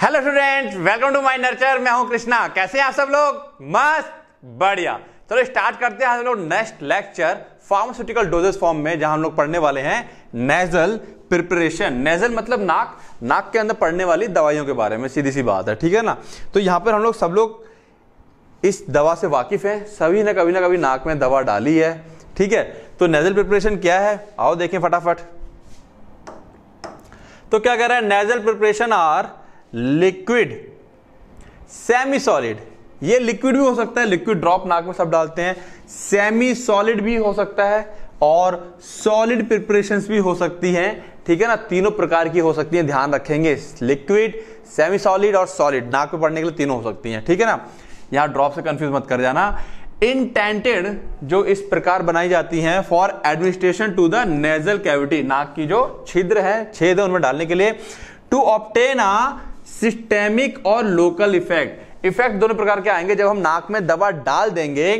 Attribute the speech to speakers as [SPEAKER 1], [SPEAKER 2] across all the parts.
[SPEAKER 1] hello student welcome to my nurture मैं हूं कृष्णा कैसे हैं आप सब लोग मस्त बढ़िया चलो स्टार्ट करते हैं हम लोग next lecture pharmaceutical doses form में जहां हम लोग पढ़ने वाले हैं नेजल प्रिपरेशन नेजल मतलब नाक नाक के अंदर पड़ने वाली दवाइयों के बारे में सीधी सी बात है ठीक है ना तो यहाँ पर हम लोग सब लोग इस दवा से वाकिफ़ हैं सभी ने कभी ना कभी नाक में दवा डाली है ठीक है तो नेजल प्रिपरेशन क्या है आओ देखें फटाफट तो क्या कह रहा है nasal preparation are liquid semi solid ये लिक्विड भी हो सकता है लिक्विड ड्रॉप नाक में सब डालते हैं सेमी सॉलिड भी हो सकता है और सॉलिड प्रिपरेशन भी हो सकती हैं ठीक है ना तीनों प्रकार की हो सकती हैं ध्यान रखेंगे लिक्विड सेमी सॉलिड और सॉलिड नाक में पड़ने के लिए तीनों हो सकती हैं ठीक है ना यहां ड्रॉप से कंफ्यूज मत कर जाना इन टेंटेड जो इस प्रकार बनाई जाती हैं for administration to the nasal cavity नाक की जो छिद्र है छेद है उनमें डालने के लिए टू ऑप्टेन आ सिस्टेमिक और लोकल इफेक्ट इफेक्ट दोनों प्रकार के आएंगे जब हम नाक में दवा डाल देंगे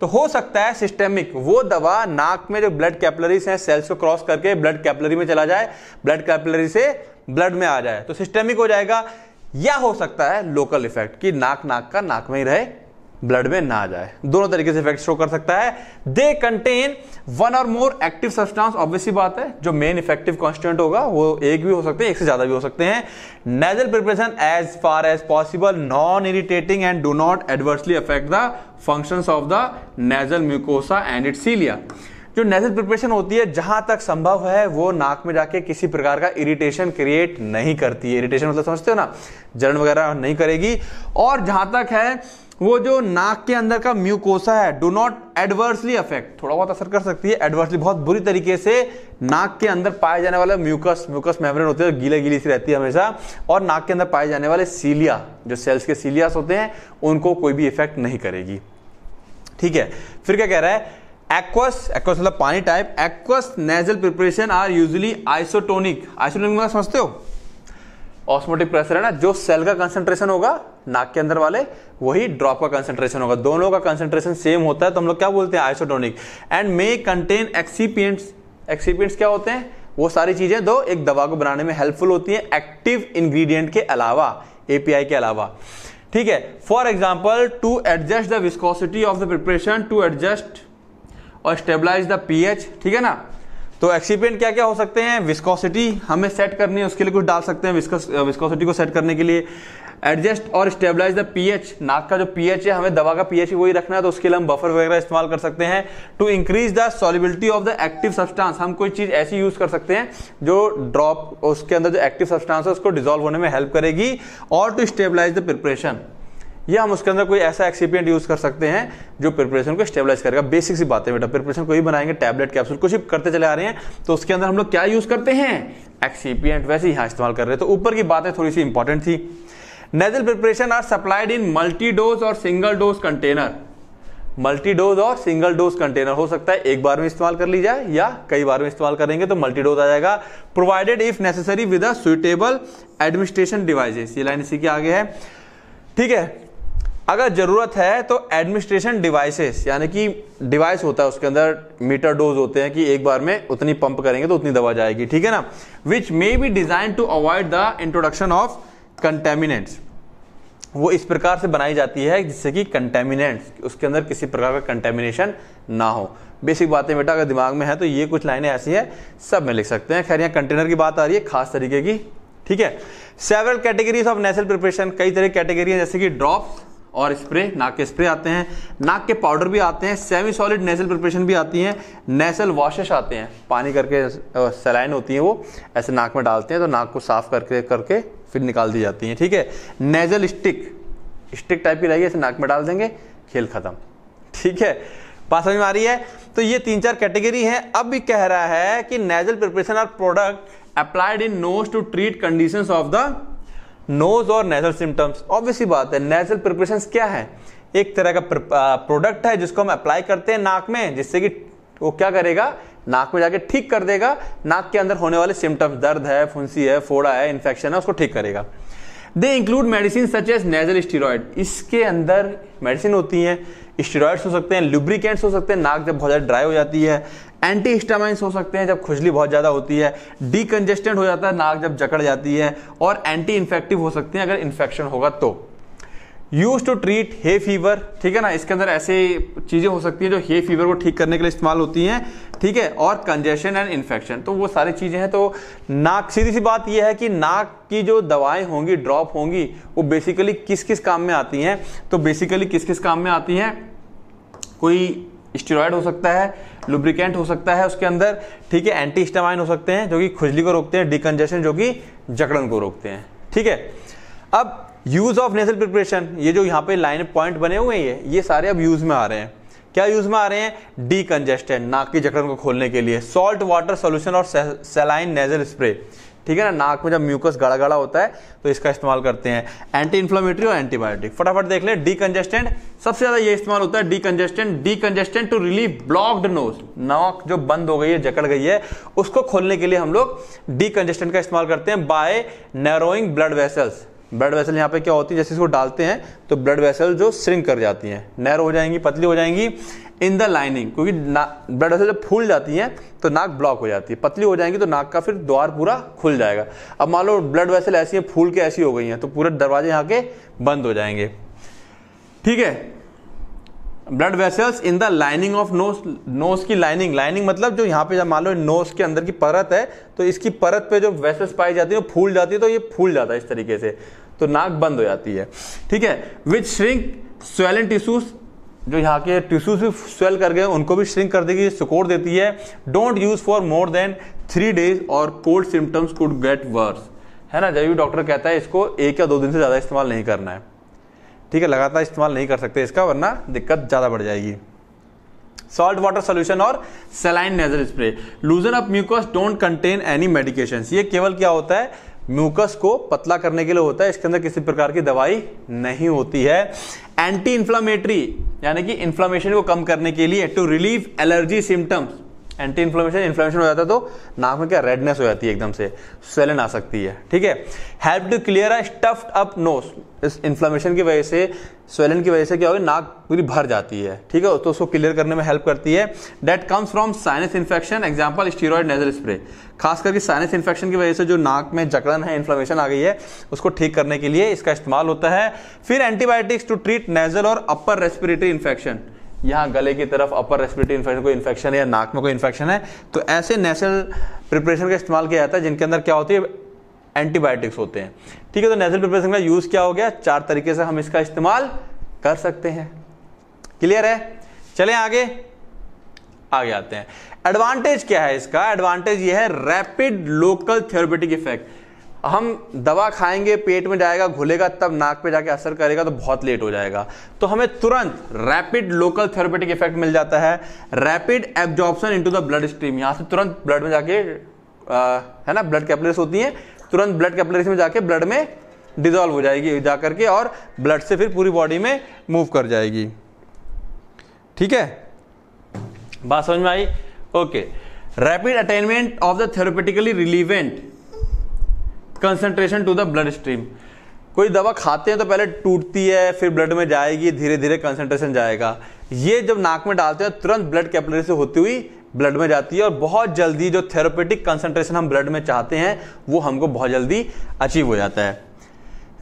[SPEAKER 1] तो हो सकता है सिस्टेमिक वो दवा नाक में जो ब्लड कैपलरीज हैं सेल्स को क्रॉस करके ब्लड कैपलरी में चला जाए ब्लड कैपलरी से ब्लड में आ जाए तो सिस्टेमिक हो जाएगा या हो सकता है लोकल इफेक्ट कि नाक नाक का नाक में ही रहे ब्लड में ना जाए दोनों तरीके से इफेक्ट शो कर सकता है दे कंटेन वन और मोर एक्टिव सब्सटेंस ऑब्वियसली बात है जो मेन इफेक्टिव कॉन्स्टेंट होगा वो एक भी हो सकते हैं एक से ज्यादा भी हो सकते हैं nasal preparation as far as possible non irritating and do not adversely affect the function of the nasal mucosa and it cilia जो नेजल प्रिपरेशन होती है जहां तक संभव है वो नाक में जाके किसी प्रकार का इरिटेशन क्रिएट नहीं करती है इरिटेशन मतलब समझते हो ना जलन वगैरह नहीं करेगी और जहां तक है वो जो नाक के अंदर का म्यूकोसा है डो नॉट एडवर्सली अफेक्ट थोड़ा बहुत असर कर सकती है एडवर्सली बहुत बुरी तरीके से नाक के अंदर पाए जाने वाले म्यूकस म्यूकस मेम्ब्रेन होते हैं गीले गीली सी रहती है हमेशा और नाक के अंदर पाए जाने वाले सीलिया जो सेल्स के सीलियास होते हैं उनको कोई भी इफेक्ट नहीं करेगी ठीक है फिर क्या कह रहा है एक्वस एक्वस मतलब पानी type aqueous nasal preparation are usually isotonic isotonic मतलब समझते हो ऑस्मोटिक प्रेशर है ना जो सेल का कंसेंट्रेशन होगा नाक के अंदर वाले वही ड्रॉप का कंसेंट्रेशन होगा दोनों का कंसेंट्रेशन सेम होता है तो हम लोग क्या बोलते हैं isotonic and may contain excipients excipients क्या होते हैं वो सारी चीज़ें दो एक दवा को बनाने में हेल्पफुल होती है एक्टिव इंग्रीडियंट के अलावा एपीआई के अलावा ठीक है for example to adjust the viscosity of the preparation to adjust और स्टेबलाइज द पीएच ठीक है ना तो एक्सीपेंट क्या क्या हो सकते हैं विस्कोसिटी हमें सेट करनी है उसके लिए कुछ डाल सकते हैं विस्कोसिटी को सेट करने के लिए एडजस्ट और स्टेबलाइज द पीएच नाक का जो पीएच है हमें दवा का पीएच वही रखना है तो उसके लिए हम बफर वगैरह इस्तेमाल कर सकते हैं to increase the solubility of the active substance हम कोई चीज ऐसी यूज कर सकते हैं जो ड्रॉप उसके अंदर जो एक्टिव सब्सटेंस है उसको डिजोल्व होने में हेल्प करेगी और टू स्टेबलाइज द प्रिपरेशन या हम उसके अंदर कोई ऐसा एक्सीपियंट यूज़ कर सकते हैं जो प्रिपरेशन को स्टेबलाइज करेगा बेसिक सी बातें बेटा प्रिपरेशन को ही बनाएंगे टैबलेट कैप्सूल कुछ भी करते चले आ रहे हैं तो उसके अंदर हम लोग क्या यूज़ करते हैं एक्सीपियंट वैसे यहाँ इस्तेमाल कर रहे हैं तो ऊपर की बातें थोड़ी सी इंपॉर्टेंट थी nasal preparation are supplied in multi dose और single dose container multi dose और सिंगल डोज कंटेनर हो सकता है एक बार में इस्तेमाल कर ली जाए या कई बार में इस्तेमाल करेंगे तो मल्टी डोज आ जाएगा provided if necessary with a suitable administration devices ये लाइन इसी के आगे है ठीक है अगर ज़रूरत है तो एडमिनिस्ट्रेशन डिवाइसेस यानी कि डिवाइस होता है उसके अंदर मीटर डोज होते हैं कि एक बार में उतनी पंप करेंगे तो उतनी दवा जाएगी ठीक है ना which may be design to avoid the introduction of contaminants वो इस प्रकार से बनाई जाती है जिससे कि कंटेमिनेंट उसके अंदर किसी प्रकार का कंटेमिनेशन ना हो बेसिक बातें बेटा अगर दिमाग में है तो ये कुछ लाइनें ऐसी हैं सब में लिख सकते हैं खैर यहाँ कंटेनर की बात आ रही है खास तरीके की ठीक है several categories of national preparation कई तरह की कैटेगरी है जैसे कि ड्रॉप्स और स्प्रे नाक के स्प्रे आते हैं नाक के पाउडर भी आते हैं सेमी सॉलिड नेसल प्रिपरेशन भी आती है नेसल वॉशेस आते हैं पानी करके सलाइन होती है वो ऐसे नाक में डालते हैं तो नाक को साफ करके करके फिर निकाल दी जाती है ठीक है नेजल स्टिक स्टिक टाइप की रहेगी ऐसे नाक में डाल देंगे खेल खत्म ठीक है बात समझ में आ रही है तो ये तीन चार कैटेगरी है अब भी कह रहा है कि nasal preparation are product applied in nose to treat condition of the nose और नेजल सिम्टम्स ऑब्वियसली बात है नेजल प्रिपरेशन क्या है एक तरह का प्रोडक्ट है जिसको हम अप्लाई करते हैं नाक में जिससे कि वो क्या करेगा नाक में जाके ठीक कर देगा नाक के अंदर होने वाले सिम्टम्स दर्द है फुंसी है फोड़ा है इन्फेक्शन है उसको ठीक करेगा they include medicine such as nasal steroid इसके अंदर मेडिसिन होती हैं स्टीरॉयड्स हो सकते हैं लुब्रिकेंट्स हो सकते हैं नाक जब बहुत ज़्यादा ड्राई हो जाती है एंटी हिस्टामाइंस हो सकते हैं जब खुजली बहुत ज़्यादा होती है डीकंजेस्टेंट हो जाता है नाक जब जकड़ जाती है और एंटी इन्फेक्टिव हो सकते हैं अगर इन्फेक्शन होगा तो use to treat hay fever ठीक है ना इसके अंदर ऐसे चीज़ें हो सकती हैं जो हे फीवर को ठीक करने के लिए इस्तेमाल होती हैं ठीक है और कंजेशन एंड इन्फेक्शन तो वो सारी चीज़ें हैं तो नाक सीधी सी बात यह है कि नाक की जो दवाएं होंगी ड्रॉप होंगी वो बेसिकली किस किस काम में आती हैं तो बेसिकली किस किस काम में आती हैं कोई स्टेरॉयड हो सकता है लुब्रिकेंट हो सकता है उसके अंदर ठीक है एंटी स्टेमाइन हो सकते हैं जो कि खुजली को रोकते हैं डिकंजेशन जो कि जकड़न को रोकते हैं ठीक है अब यूज ऑफ नेसल प्रिपरेशन ये जो यहाँ पे लाइन पॉइंट बने हुए हैं ये ये सारे अब यूज में आ रहे हैं क्या यूज में आ रहे हैं डी नाक की जकड़न को खोलने के लिए सॉल्ट वाटर सोल्यूशन और सेलाइन नेजल स्प्रे ठीक है ना नाक में जब म्यूकस गड़ा गड़ा होता है तो इसका इस्तेमाल करते हैं एंटी इन्फ्लामेटरी और एंटीबायोटिक फटाफट देख ले डी कंजेस्टेंट सबसे ज्यादा ये इस्तेमाल होता है decongestant decongestant to relieve blocked nose नाक जो बंद हो गई है जकड़ गई है उसको खोलने के लिए हम लोग डी कंजेस्टेंट का इस्तेमाल करते हैं by narrowing blood vessels blood vessel यहाँ पे क्या होती है जैसे इसको डालते हैं तो ब्लड वेसल जो श्रिंक कर जाती हैं नहर हो जाएंगी पतली हो जाएंगी इन द लाइनिंग क्योंकि ब्लड वेसल जब फूल जाती हैं तो नाक ब्लॉक हो जाती है पतली हो जाएंगी तो नाक का फिर द्वार पूरा खुल जाएगा अब मान लो ब्लड वेसल ऐसी हैं फूल के ऐसी हो गई हैं तो पूरे दरवाजे यहाँ के बंद हो जाएंगे ठीक है blood vessels in the lining of nose nose की लाइनिंग लाइनिंग मतलब जो यहाँ पे जब मान लो नोस के अंदर की परत है तो इसकी परत पे जो वेसल्स पाई जाती है वो फूल जाती है तो ये फूल जाता है इस तरीके से तो नाक बंद हो जाती है ठीक है विच श्रिंक स्वेलन टिश्यूज जो यहाँ के टिश्यूज भी स्वेल कर गए उनको भी श्रिंक कर देगी सिकोड़ देती है don't use for more than three days और cold symptoms could get worse है ना जब भी डॉक्टर कहता है इसको एक या दो दिन से ज़्यादा इस्तेमाल नहीं करना है ठीक है लगातार इस्तेमाल नहीं कर सकते इसका वरना दिक्कत ज़्यादा बढ़ जाएगी सॉल्ट वाटर सोल्यूशन और saline nasal spray loosen of mucus don't contain any medication ये केवल क्या होता है म्यूकस को पतला करने के लिए होता है इसके अंदर किसी प्रकार की दवाई नहीं होती है एंटी इंफ्लामेटरी यानी कि इंफ्लामेशन को कम करने के लिए to relieve allergy symptoms anti inflammation inflammation हो जाता है तो नाक में क्या रेडनेस हो जाती है एकदम से स्वेलन आ सकती है ठीक है help to clear a stuffed up nose इस इन्फ्लेमेशन की वजह से स्वेलन की वजह से क्या होगी नाक पूरी भर जाती है ठीक है तो उसको क्लियर करने में हेल्प करती है that comes from sinus infection example steroid nasal spray खास करके साइनस इन्फेक्शन की वजह से जो नाक में जकड़न है इन्फ्लेमेशन आ गई है उसको ठीक करने के लिए इसका इस्तेमाल होता है फिर एंटीबायोटिक्स टू ट्रीट नेजल और अपर रेस्पिरेटरी इन्फेक्शन यहाँ गले की तरफ अपर रेस्पिरेटरी इन्फेक्शन कोई इन्फेक्शन है या नाक में कोई इन्फेक्शन है तो ऐसे नेचुरल प्रिपरेशन का इस्तेमाल किया जाता है जिनके अंदर क्या होती है एंटीबायोटिक्स होते हैं ठीक है तो नेचुरल प्रिपरेशन का यूज़ क्या हो गया चार तरीके से हम इसका इस्तेमाल कर सकते हैं क्लियर है चले आगे आगे आते हैं एडवांटेज क्या है इसका एडवांटेज यह है रैपिड लोकल थेरोपेटिक इफेक्ट हम दवा खाएंगे पेट में जाएगा घुलेगा तब नाक पे जाके असर करेगा तो बहुत लेट हो जाएगा तो हमें तुरंत रैपिड लोकल थेरोपेटिक इफेक्ट मिल जाता है rapid absorption into the blood stream यहाँ से तुरंत ब्लड में जाके आ, है ना ब्लड कैपलरीज होती हैं तुरंत ब्लड कैपलरीज में जाके ब्लड में डिजॉल्व हो जाएगी जा करके और ब्लड से फिर पूरी बॉडी में मूव कर जाएगी ठीक है बात समझ में आई okay rapid attainment of the therapeutically relevant concentration to the blood stream कोई दवा खाते हैं तो पहले टूटती है फिर ब्लड में जाएगी धीरे धीरे कंसंट्रेशन जाएगा ये जब नाक में डालते हैं तुरंत ब्लड कैपिलरी से होती हुई ब्लड में जाती है और बहुत जल्दी जो थेरोपेटिक कंसंट्रेशन हम ब्लड में चाहते हैं वो हमको बहुत जल्दी अचीव हो जाता है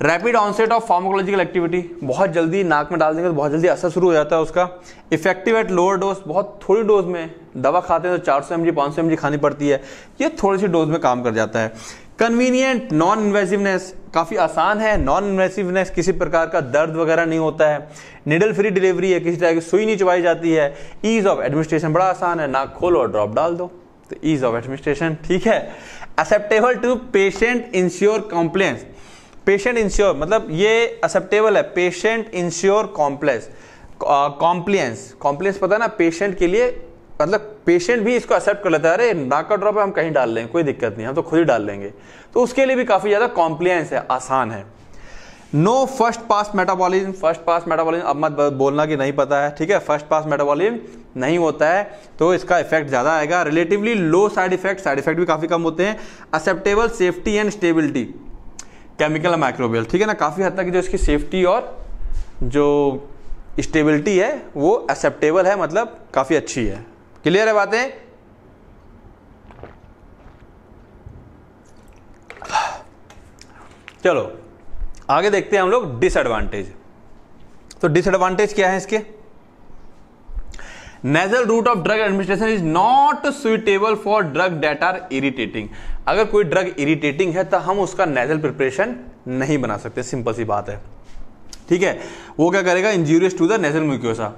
[SPEAKER 1] rapid onset of pharmacological activity बहुत जल्दी नाक में डाल देंगे तो बहुत जल्दी असर शुरू हो जाता है उसका इफेक्टिव एट लोअर डोज बहुत थोड़ी डोज में दवा खाते हैं तो 400 सौ एम जी पाँच खानी पड़ती है ये थोड़ी सी डोज में काम कर जाता है कन्वीनियंट नॉन इन्वेसिवनेस काफ़ी आसान है नॉन इन्वेसिवनेस किसी प्रकार का दर्द वगैरह नहीं होता है निडल फ्री डिलीवरी है किसी तरह की सुई नहीं चुबाई जाती है ईज ऑफ एडमिनिस्ट्रेशन बड़ा आसान है नाक खोलो और ड्रॉप डाल दो तो ईज ऑफ एडमिनिस्ट्रेशन ठीक है acceptable to patient ensure compliance patient ensure मतलब ये एक्सेप्टेबल है patient ensure complex compliance compliance पता ना पेशेंट के लिए मतलब पेशेंट भी इसको एक्सेप्ट कर लेता है अरे नाक का ड्रॉप हम कहीं डाल लेंगे कोई दिक्कत नहीं हम तो खुद ही डाल लेंगे तो उसके लिए भी काफ़ी ज़्यादा कॉम्प्लियंस है आसान है no first pass metabolism first pass metabolism अब मत बोलना कि नहीं पता है ठीक है फर्स्ट पास मेटाबॉलिज्म नहीं होता है तो इसका इफेक्ट ज़्यादा आएगा relatively low side effect side effect भी काफ़ी कम होते हैं acceptable safety and stability chemical microbial ठीक है ना काफ़ी हद तक जो इसकी सेफ्टी और जो स्टेबिलिटी है वो एक्सेप्टेबल है मतलब काफ़ी अच्छी है क्लियर है बातें चलो आगे देखते हैं हम लोग डिसएडवांटेज तो डिसएडवांटेज क्या है इसके nasal route of drug administration is not suitable for drug that are irritating अगर कोई ड्रग इरिटेटिंग है तो हम उसका नेजल प्रिपरेशन नहीं बना सकते सिंपल सी बात है ठीक है वो क्या करेगा injurious to the nasal mucosa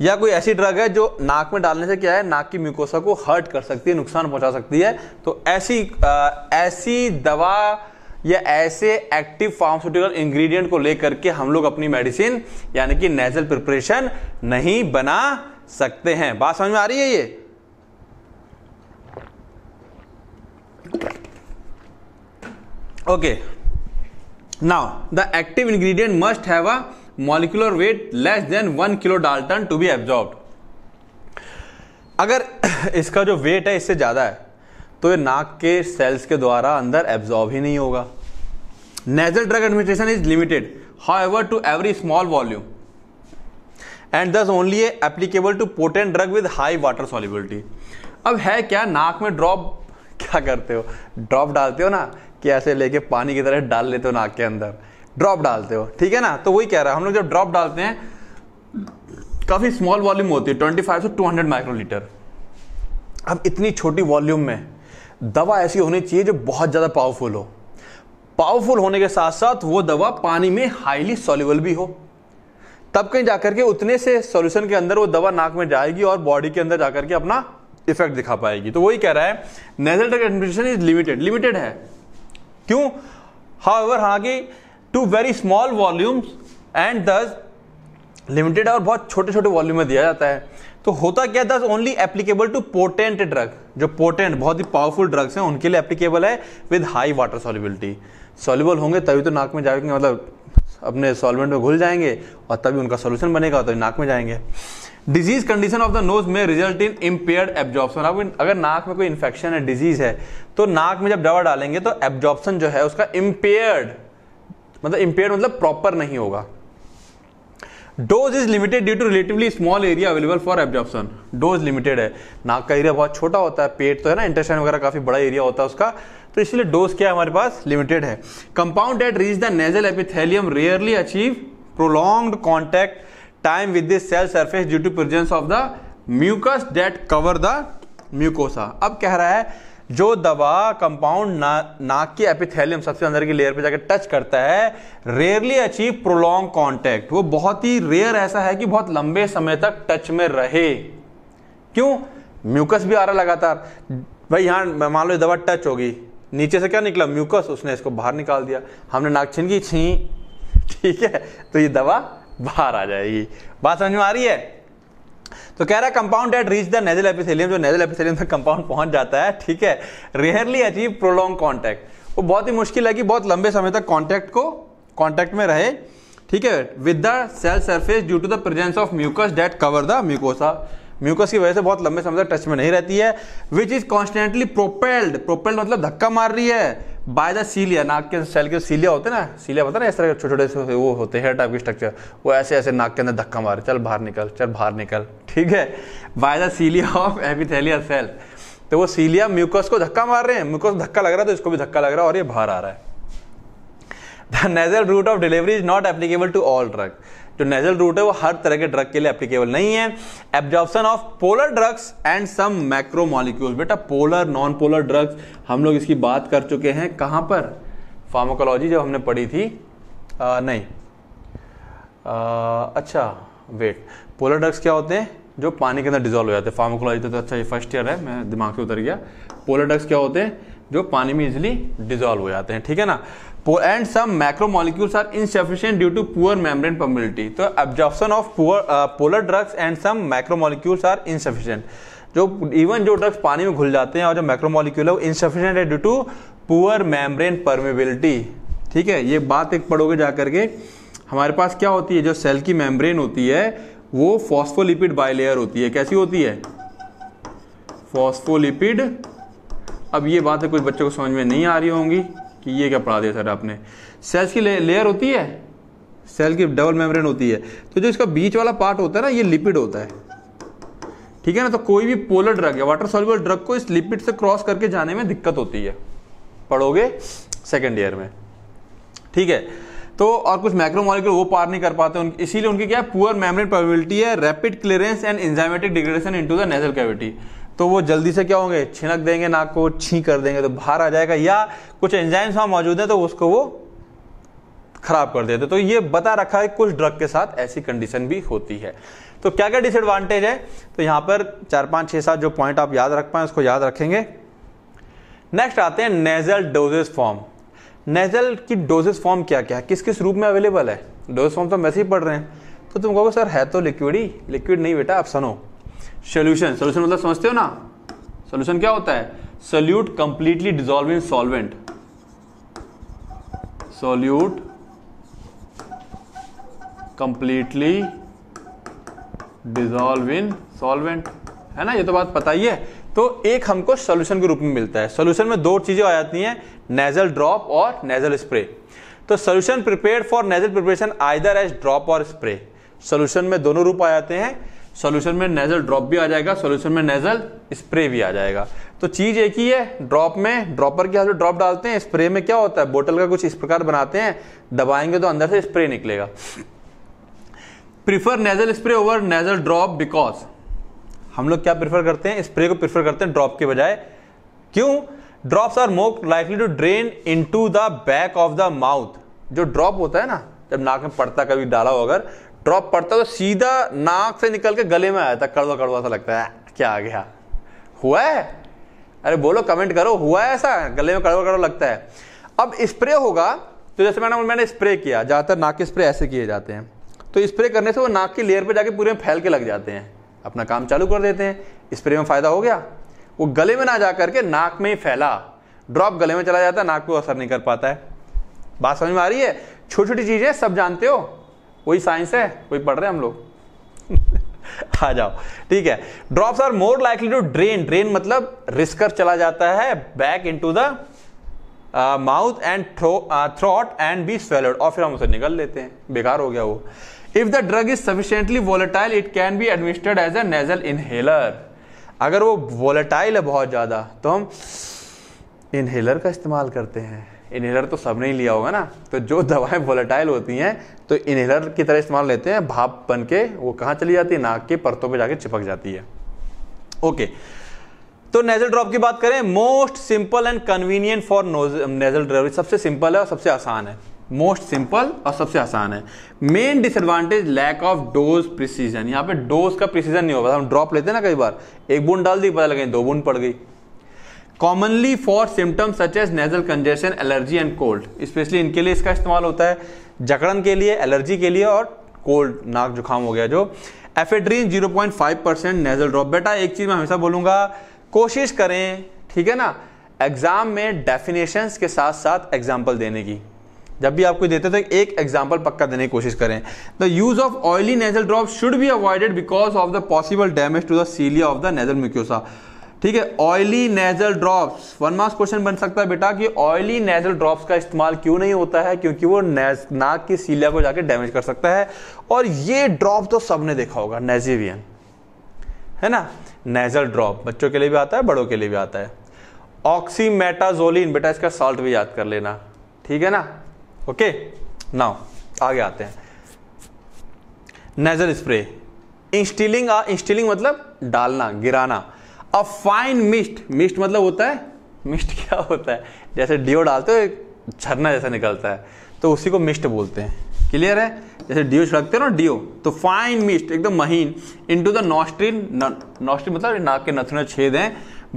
[SPEAKER 1] या कोई ऐसी ड्रग है जो नाक में डालने से क्या है नाक की म्यूकोसा को हर्ट कर सकती है नुकसान पहुंचा सकती है तो ऐसी आ, ऐसी दवा या ऐसे एक्टिव फार्मास्यूटिकल इंग्रेडिएंट को लेकर के हम लोग अपनी मेडिसिन यानी कि नेजल प्रिपरेशन नहीं बना सकते हैं बात समझ में आ रही है ये okay now the active ingredient must have a molecular weight less than one kilo dalton to be absorb अगर इसका जो वेट है इससे ज़्यादा है तो ये नाक के सेल्स के द्वारा अंदर एब्जॉर्ब ही नहीं होगा nasal drug administration is limited however to every small volume and thus only applicable to potent drug with high water solubility अब है क्या नाक में ड्रॉप क्या करते हो ड्रॉप डालते हो ना कि ऐसे लेके पानी की तरह डाल लेते हो नाक के अंदर ड्रॉप डालते हो ठीक है ना तो वही कह रहा है हम लोग जब ड्रॉप डालते हैं काफ़ी स्मॉल वॉल्यूम होती है ट्वेंटी फाइव से टू हंड्रेड माइक्रोलीटर अब इतनी छोटी वॉल्यूम में दवा ऐसी होनी चाहिए जो बहुत ज़्यादा पावरफुल हो पावरफुल होने के साथ साथ वो दवा पानी में हाईली सॉल्यूबल भी हो तब कहीं जाकर के उतने से सॉल्यूशन के अंदर वो दवा नाक में जाएगी और बॉडी के अंदर जाकर के अपना इफेक्ट दिखा पाएगी तो वही कह रहा है nasal drug administration is limited limited है क्यों हाउएवर हालांकि to very small volumes and thus limited और बहुत छोटे छोटे वॉल्यूम में दिया जाता है तो होता क्या this only applicable to potent drug जो पोटेंट बहुत ही पावरफुल ड्रग्स हैं उनके लिए एप्लीकेबल है with high water solubility soluble होंगे तभी तो नाक में जाएंगे मतलब अपने सॉल्वेंट में घुल जाएंगे और तभी उनका सोल्यूशन बनेगा तो नाक में जाएंगे disease condition of the nose में रिजल्ट इन इम्पेयर एब्जॉर्प्शन अगर नाक में कोई इन्फेक्शन है डिजीज है तो नाक में जब दवा डालेंगे तो एब्जॉर्प्शन जो है उसका इम्पेयर्ड मतलब इम्पेयर मतलब प्रॉपर नहीं होगा dose is limited due to relatively small area available for absorption dose limited है नाक का एरिया बहुत छोटा होता है पेट तो है ना इंटेस्टाइन वगैरह काफी बड़ा एरिया होता है उसका तो इसलिए डोज क्या है हमारे पास लिमिटेड है compound that reach the nasal epithelium rarely achieve prolonged contact time with this cell surface due to presence of the mucus that cover the mucosa अब कह रहा है जो दवा कंपाउंड ना नाक के एपिथेलियम सबसे अंदर की लेयर पे जाकर टच करता है रेयरली अचीव प्रोलॉन्ग कॉन्टेक्ट वो बहुत ही रेयर ऐसा है कि बहुत लंबे समय तक टच में रहे क्यों म्यूकस भी आ रहा लगातार भाई यहां मान लो दवा टच होगी नीचे से क्या निकला म्यूकस उसने इसको बाहर निकाल दिया हमने नाक की छी ठीक है तो ये दवा बाहर आ जाएगी बात समझ में आ रही है तो कह रहा है compound that reach the nasal epithelium जो नेजल एपिथेलियम तक कंपाउंड पहुंच जाता है ठीक है रेयरली अचीव प्रोलॉन्ग कॉन्टैक्ट वो बहुत ही मुश्किल है कि बहुत लंबे समय तक कॉन्टैक्ट को कॉन्टैक्ट में रहे ठीक है with the cell surface due to the presence of mucus that cover the mucosa mucus की वजह से बहुत लंबे समय तक टच में नहीं रहती है which is constantly propelled propelled मतलब धक्का मार रही है बाय द सीलिया नाक के सेल के सीलिया होते हैं ना सीलिया होता है ना इस तरह के छोटे छोटे से वो होते हैं टाइप के स्ट्रक्चर वो ऐसे ऐसे नाक के अंदर धक्का मार चल बाहर निकल चल बाहर निकल ठीक है by the cilia of epithelial cell तो वो सीलिया म्यूकस को धक्का मार रहे हैं म्यूकस धक्का लग रहा है तो इसको भी धक्का लग रहा है और ये बाहर आ रहा है the nasal route of delivery is not applicable to all drugs जो नेजल रूट है वो हर तरह के ड्रग के लिए एप्लीकेबल नहीं है absorption of polar drugs and some macromolecules बेटा पोलर नॉन पोलर ड्रग्स हम लोग इसकी बात कर चुके हैं कहां पर फार्माकोलॉजी जब हमने पढ़ी थी आ, नहीं आ, अच्छा वेट पोलर ड्रग्स क्या होते हैं जो पानी के अंदर डिजोल्व हो जाते हैं फार्माकोलॉजी तो, तो अच्छा ये फर्स्ट ईयर है मैं दिमाग से उतर गया पोलर ड्रग्स क्या होते हैं जो पानी में इजिली डिजोल्व हो जाते हैं ठीक है ना and some macromolecules are insufficient due to poor membrane permeability तो absorption of poor polar drugs and some some are are जो इवन जो ड्रग्स पानी में घुल जाते हैं और जो मैक्रोमोलिक्यूल है वो इनसफिशियंट है due to poor membrane permeability ठीक है ये बात एक पढ़ोगे जा करके हमारे पास क्या होती है जो सेल की मेम्ब्रेन होती है वो फॉस्फोलिपिड बायलेयर होती है कैसी होती है फॉस्फोलिपिड अब ये बातें कुछ बच्चों को समझ में नहीं आ रही होंगी कि ये क्या पढ़ा दिया सर आपने सेल्स की लेयर होती है सेल की डबल मेम्ब्रेन होती है तो जो इसका बीच वाला पार्ट होता है ना ये लिपिड होता है ठीक है ना तो कोई भी पोलर ड्रग या वाटर सोल्यूबल ड्रग को इस लिपिड से क्रॉस करके जाने में दिक्कत होती है पढ़ोगे सेकेंड ईयर में ठीक है तो और कुछ मैक्रोमोलिक्यूल वो पार नहीं कर पाते उन, इसीलिए उनकी क्या है पुअर मेम्ब्रेन प्रोबेबिलिटी है rapid clearance and enzymatic degradation into the nasal cavity तो वो जल्दी से क्या होंगे छिनक देंगे नाक को छी कर देंगे तो बाहर आ जाएगा या कुछ एंजाइम्स वहां मौजूद है तो उसको वो खराब कर देते तो ये बता रखा है कुछ ड्रग के साथ ऐसी कंडीशन भी होती है तो क्या क्या डिसएडवांटेज है तो यहां पर चार पांच छह सात जो पॉइंट आप याद रख पाए उसको याद रखेंगे नेक्स्ट आते हैं नेजल डोजेस फॉर्म नेजल की डोजेस फॉर्म क्या क्या है किस किस रूप में अवेलेबल है डोजेस फॉर्म तो हम वैसे ही पढ़ रहे हैं तो तुम कहो सर है तो लिक्विड ही लिक्विड नहीं बेटा आप सुनो सोल्यूशन सोल्यूशन मतलब समझते हो ना सोल्यूशन क्या होता है solute completely dissolve in solvent solute completely dissolve in solvent है ना ये तो बात पता ही है तो एक हमको सोल्यूशन के रूप में मिलता है सोल्यूशन में दो चीजें आ जाती हैं नेजल ड्रॉप और नेजल स्प्रे तो solution prepare for nasal preparation either as drop or spray solution में दोनों रूप आ जाते हैं सॉल्यूशन में नेजल ड्रॉप भी आ जाएगा सॉल्यूशन में नेजल स्प्रे भी आ जाएगा तो चीज़ एक ही है ड्रॉप में ड्रॉपर के हाथ में ड्रॉप डालते हैं स्प्रे में क्या होता है बोतल का कुछ इस प्रकार बनाते हैं दबाएंगे तो अंदर से स्प्रे निकलेगा prefer nasal spray over nasal drop because हम लोग क्या प्रिफर करते हैं स्प्रे को प्रिफर करते हैं ड्रॉप के बजाय क्यों drops are more likely to drain into the back of the mouth जो ड्रॉप होता है ना जब नाक में पड़ता कभी डाला हो अगर ड्रॉप पड़ता तो सीधा नाक से निकल के गले में आया था कड़वा कड़वा सा लगता है क्या आ गया हुआ है अरे बोलो कमेंट करो हुआ है ऐसा गले में कड़वा कड़वा लगता है अब स्प्रे होगा तो जैसे मैंने मैंने स्प्रे किया ज़्यादातर नाक के स्प्रे ऐसे किए जाते हैं तो स्प्रे करने से वो नाक की लेयर पर जाके पूरे में फैल के लग जाते हैं अपना काम चालू कर देते हैं स्प्रे में फ़ायदा हो गया वो गले में ना जा करके नाक में ही फैला ड्रॉप गले में चला जाता है नाक को असर नहीं कर पाता है बात समझ में आ रही है छोटी छोटी चीज़ें सब जानते हो वही साइंस है वही पढ़ रहे हैं हम लोग आ जाओ ठीक है drops are more likely to drain drain मतलब रिस्कर चला जाता है back into the mouth and throat and be swallowed और फिर हम उसे निकल लेते हैं बेकार हो गया वो if the drug is sufficiently volatile it can be administered as a nasal inhaler अगर वो वोलेटाइल है बहुत ज़्यादा तो हम इनहेलर का इस्तेमाल करते हैं इनहेलर तो सबने ही लिया होगा ना तो जो दवाएं वोलेटाइल होती हैं तो इनहेलर की तरह इस्तेमाल लेते हैं भाप बन के वो कहाँ चली जाती है नाक के परतों पे जाके चिपक जाती है ओके तो नेजल ड्रॉप की बात करें most simple and convenient for nasal drop सबसे सिंपल है और सबसे आसान है मोस्ट सिंपल और सबसे आसान है main disadvantage lack of dose precision यहाँ पे डोज का प्रिसीजन नहीं होगा हम ड्रॉप लेते हैं ना कई बार एक बूंद डाल दी पता लगे दो बूंद पड़ गई commonly for symptoms such as nasal congestion allergy and cold specially इनके लिए इसका इस्तेमाल होता है जकड़न के लिए एलर्जी के लिए और कोल्ड नाक जुकाम हो गया जो एफेड्रीन 0.5 परसेंट नेजल ड्रॉप बेटा एक चीज़ मैं हमेशा बोलूंगा कोशिश करें ठीक है ना एग्ज़ाम में डेफिनेशंस के साथ साथ एग्जाम्पल देने की जब भी आपको देते तो एक एग्जाम्पल पक्का देने की कोशिश करें the use of oily nasal drop should be avoided because of the possible damage to the cilia of the nasal mucosa ठीक है oily nasal drops one marks question बन सकता है बेटा कि ऑयली नेजल ड्रॉप्स का इस्तेमाल क्यों नहीं होता है क्योंकि वो नाक की सीलिया को जाके डैमेज कर सकता है और ये ड्रॉप तो सबने देखा होगा नेजिवियन है ना नेजल ड्रॉप बच्चों के लिए भी आता है बड़ों के लिए भी आता है ऑक्सीमेटाजोलिन बेटा इसका सॉल्ट भी याद कर लेना ठीक है ना ओके नाउ आगे आते हैं नेजल स्प्रे इंस्टीलिंग इंस्टीलिंग मतलब डालना गिराना अ फाइन मिस्ट मिस्ट मतलब होता है मिस्ट क्या होता है जैसे डिओ डालते हो झरना जैसा निकलता है तो उसी को मिस्ट बोलते हैं क्लियर है जैसे डिओ छिड़कते हो ना डिओ तो फाइन मिस्ट एकदम महीन इन टू द नॉस्ट्रिन नॉस्ट्रिन मतलब नाक के नथुने छेद हैं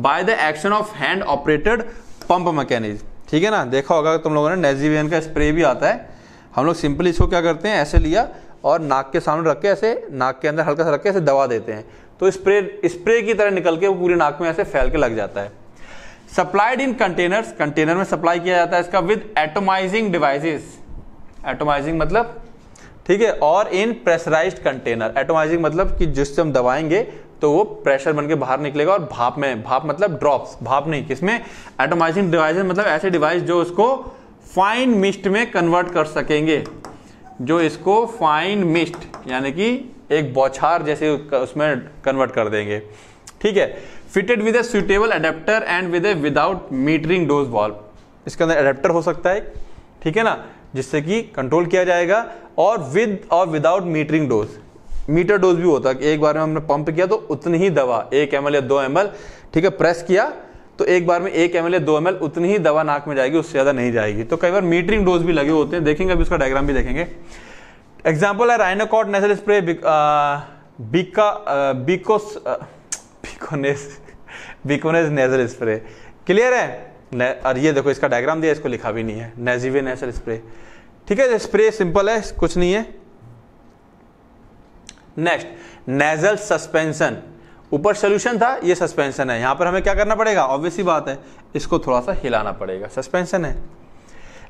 [SPEAKER 1] by the action of hand operated pump mechanism ठीक है ना देखा होगा तुम लोगों ने नेजीवियन का स्प्रे भी आता है हम लोग सिंपली इसको क्या करते हैं ऐसे लिया और नाक के सामने रख के ऐसे नाक के अंदर हल्का सा रख के ऐसे दवा देते हैं तो स्प्रे स्प्रे की तरह निकल के वो पूरी नाक में ऐसे फैल के लग जाता है सप्लाइड इन कंटेनर्स कंटेनर में सप्लाई किया जाता है इसका विद एटोमाइजिंग डिवाइसेस एटोमाइजिंग मतलब ठीक है और इन प्रेशराइज्ड कंटेनर एटोमाइजिंग मतलब कि जिससे हम दबाएंगे तो वो प्रेशर बन के बाहर निकलेगा और भाप में भाप मतलब ड्रॉप्स भाप नहीं किसमें एटोमाइजिंग डिवाइस मतलब ऐसे डिवाइस जो उसको फाइन मिस्ट में कन्वर्ट कर सकेंगे जो इसको फाइन मिस्ट यानी कि एक बौछार जैसे उसमें कन्वर्ट कर देंगे ठीक है fitted with a suitable adapter and with a without metering dose valve इसके अंदर अडेप्टर हो सकता है ठीक है ना जिससे कि कंट्रोल किया जाएगा और विद और without metering dose meter dose भी होता है एक बार में हमने पंप किया तो उतनी ही दवा एक एम या दो एम ठीक है प्रेस किया तो एक बार में एक एम या दो एम उतनी ही दवा नाक में जाएगी उससे ज़्यादा नहीं जाएगी तो कई बार मीटरिंग डोज भी लगे होते हैं देखेंगे अभी उसका डायग्राम भी देखेंगे एग्जाम्पल है राइनोकॉट नेसल स्प्रे बीका नेजल स्प्रे क्लियर है और ये देखो इसका डायग्राम दिया इसको लिखा भी नहीं है नेजीवे नेसल स्प्रे ठीक है स्प्रे सिंपल है कुछ नहीं है नेक्स्ट नेजल सस्पेंशन ऊपर सोल्यूशन था ये सस्पेंशन है यहां पर हमें क्या करना पड़ेगा ऑब्वियसली बात है इसको थोड़ा सा हिलाना पड़ेगा सस्पेंशन है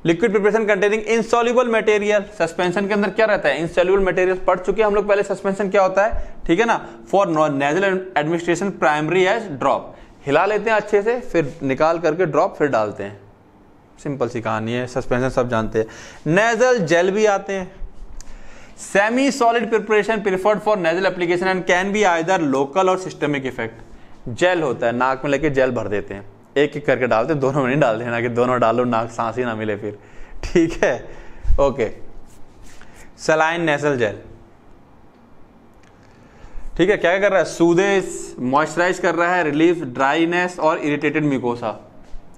[SPEAKER 1] liquid preparation containing insoluble material suspension के अंदर क्या रहता है इंसॉल्यूबल मटेरियल पढ़ चुके हैं हम लोग पहले सस्पेंशन क्या होता है ठीक है ना for nasal administration primary as drop हिला लेते हैं अच्छे से फिर निकाल करके ड्रॉप फिर डालते हैं सिंपल सी कहानी है सस्पेंशन सब जानते हैं नेजल जेल भी आते हैं semi solid preparation preferred for nasal application and can be either local or systemic effect gel होता है नाक में लेके जेल भर देते हैं एक एक करके डालते दोनों में नहीं डाल देना कि दोनों डालो ना सांस ही ना मिले फिर ठीक है ओके सलाइन नेसल जेल ठीक है क्या क्या कर रहा है सूदे मॉइस्चराइज कर रहा है रिलीफ ड्राईनेस और इरिटेटेड म्यूकोसा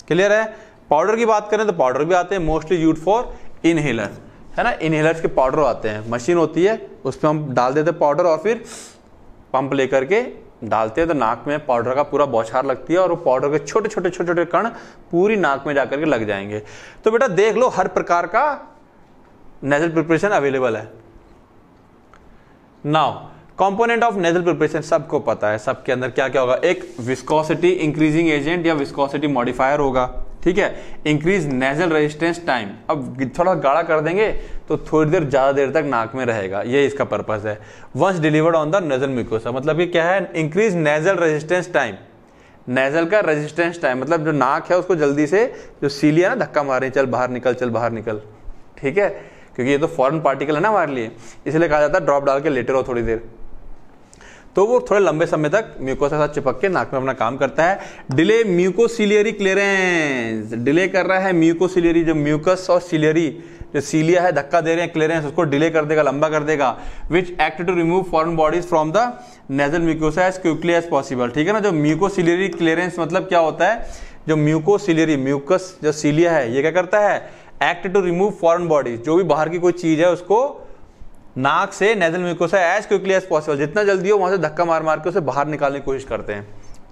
[SPEAKER 1] क्लियर है पाउडर की बात करें तो पाउडर भी आते हैं मोस्टली यूज फॉर इनहेलर है ना इनहेलर के पाउडर आते हैं मशीन होती है उस पर हम डाल देते पाउडर और फिर पंप लेकर के डालते हैं तो नाक में पाउडर का पूरा बौछार लगती है और वो पाउडर के छोटे छोटे छोटे छोटे कण पूरी नाक में जाकर के लग जाएंगे तो बेटा देख लो हर प्रकार का नेजल प्रिपरेशन अवेलेबल है now component of nasal preparation सबको पता है सबके अंदर क्या क्या होगा एक विस्कोसिटी इंक्रीजिंग एजेंट या विस्कोसिटी मॉडिफायर होगा ठीक है इंक्रीज नेजल रेजिस्टेंस टाइम अब थोड़ा गाढ़ा कर देंगे तो थोड़ी देर ज़्यादा देर तक नाक में रहेगा ये इसका पर्पज है once delivered on the nasal mucosa मतलब ये क्या है increase nasal resistance time nasal का रेजिस्टेंस टाइम मतलब जो नाक है उसको जल्दी से जो सीलिया ना धक्का मार रही चल बाहर निकल चल बाहर निकल ठीक है क्योंकि ये तो फॉरन पार्टिकल है ना हमारे लिए इसलिए कहा जाता है ड्रॉप डाल के लेटर हो थोड़ी देर तो वो थोड़े लंबे समय तक म्यूकोस के साथ चिपक के नाक में अपना काम करता है डिले म्यूकोसिलियरी क्लियरेंस डिले कर रहा है म्यूकोसिलियरी जो म्यूकस और सिलियरी जो सीलिया है धक्का दे रहे हैं क्लियरेंस उसको डिले कर देगा लंबा कर देगा which act to remove foreign bodies from the nasal mucosa as quickly as possible ठीक है ना जो म्यूकोसिलियरी क्लियरेंस मतलब क्या होता है जो म्यूकोसिलियरी म्यूकस जो सीलिया है ये क्या करता है act to remove foreign bodies जो भी बाहर की कोई चीज है उसको नाक से nasal mucosa as quickly as possible जितना जल्दी हो वहाँ से धक्का मार मार के उसे बाहर निकालने की कोशिश करते हैं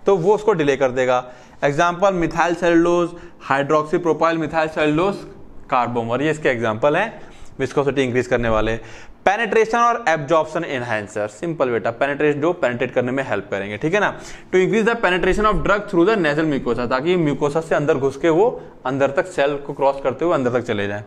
[SPEAKER 1] तो वो उसको डिले कर देगा example methyl cellulose hydroxy propyl methyl cellulose carbomer ये इसके एग्जाम्पल हैं विस्कोसिटी इंक्रीज करने वाले पेनेट्रेशन और एब्जॉर्प्शन एनहेंसर सिंपल बेटा पेनेट्रेशन जो पेनेट्रेट करने में हेल्प करेंगे ठीक है ना to increase the penetration of drug through the nasal mucosa ताकि म्यूकोसा से अंदर घुस के वो अंदर तक सेल को क्रॉस करते हुए अंदर तक चले जाए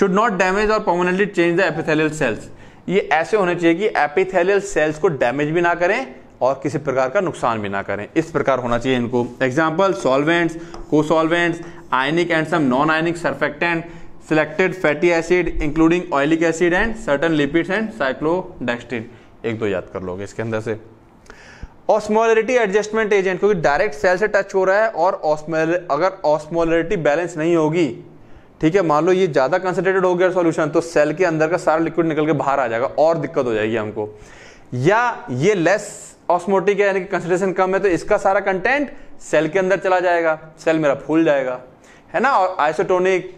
[SPEAKER 1] should not damage or permanently change the epithelial cells ये ऐसे होने चाहिए कि एपिथेलियल सेल्स को डैमेज भी ना करें और किसी प्रकार का नुकसान भी ना करें इस प्रकार होना चाहिए इनको एग्जाम्पल सॉल्वेंट्स को solvents ionic and some non ionic surfactant selected fatty acid including oleic acid and certain lipids and cyclodextrin एक दो याद कर लोगे इसके अंदर से ऑस्मोलरिटी एडजस्टमेंट एजेंट क्योंकि डायरेक्ट सेल से टच हो रहा है और ऑस्मोल अगर ऑस्मोलरिटी बैलेंस नहीं होगी ठीक है मान लो ये ज़्यादा कंसनट्रेटेड हो गया सॉल्यूशन तो सेल के अंदर का सारा लिक्विड निकल के बाहर आ जाएगा और दिक्कत हो जाएगी हमको या ये लेस ऑस्मोटिक है यानी कि कम है तो इसका सारा कंटेंट सेल के अंदर चला जाएगा सेल मेरा फूल जाएगा है ना और आइसोटोनिक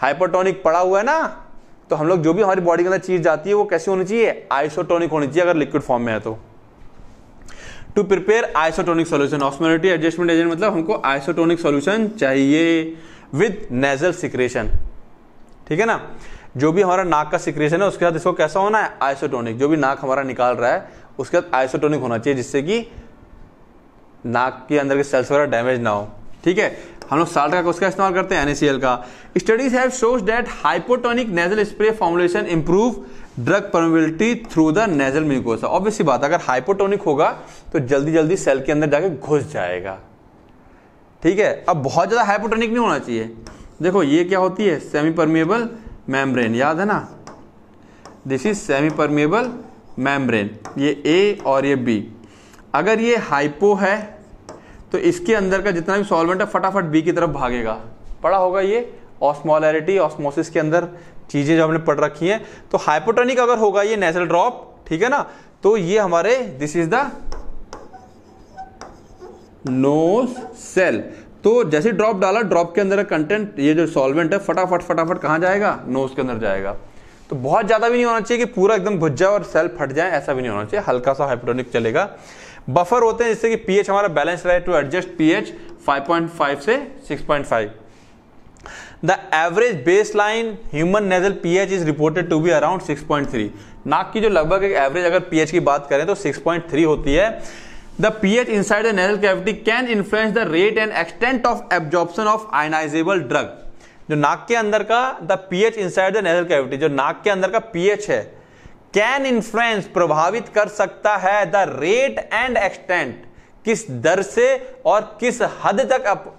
[SPEAKER 1] हाइपोटोनिक पड़ा हुआ है ना तो हम लोग जो भी हमारी बॉडी के अंदर चीज जाती है वो कैसी होनी चाहिए आइसोटोनिक होनी चाहिए अगर लिक्विड फॉर्म में है तो to prepare isotonic solution osmolarity adjustment agent मतलब हमको आइसोटोनिक सोल्यूशन चाहिए विद नेजल सिक्रेशन ठीक है ना जो भी हमारा नाक का सिक्रेशन है उसके साथ इसको कैसा होना है आइसोटोनिक जो भी नाक हमारा निकाल रहा है उसके साथ आइसोटोनिक होना चाहिए जिससे कि नाक के अंदर के सेल्स वगैरह डैमेज ना हो ठीक है हम लोग साल्ट का उसका इस्तेमाल करते हैं एनएसीएल का studies have shows that hypotonic nasal spray formulation improve drug permeability through the nasal mucosa obviously बात अगर हाइपोटोनिक होगा तो जल्दी जल्दी सेल के अंदर जाके घुस जाएगा ठीक है अब बहुत ज़्यादा हाइपोटोनिक नहीं होना चाहिए देखो ये क्या होती है सेमी परमिएबल मैमब्रेन याद है ना this is semi permeable membrane ये ए और ये बी अगर ये हाइपो है तो इसके अंदर का जितना भी सॉल्वेंट है फटाफट बी की तरफ भागेगा पड़ा होगा ये ऑस्मोलैरिटी ऑस्मोसिस के अंदर चीज़ें जो हमने पढ़ रखी हैं तो हाइपोटोनिक अगर होगा ये नेचुरल ड्रॉप ठीक है ना तो ये हमारे this is the nose cell तो जैसे ड्रॉप डाला ड्रॉप के अंदर कंटेंट ये जो सॉल्वेंट है फटाफट फटाफट कहाँ जाएगा नोस के अंदर जाएगा तो बहुत ज़्यादा भी नहीं होना चाहिए कि पूरा एकदम भुज्जा और सेल फट जाए ऐसा भी नहीं होना चाहिए हल्का सा हाइपोटोनिक चलेगा बफर होते हैं जिससे कि पीएच हमारा बैलेंस रहे टू एडजस्ट पीएच 5.5 से 6.5 the average base line human nasal pH is reported to be around 6.3 नाक की जो लगभग एक एवरेज अगर पीएच की बात करें तो 6.3 होती है P H inside the nasal cavity can influence the rate and extent of absorption of ionizable drug जो नाक के अंदर का the H inside the nasal cavity जो नाक के अंदर का एच है कैन इन्फ्लुएंस प्रभावित कर सकता है द रेट एंड एक्सटेंट किस दर से और किस हद तक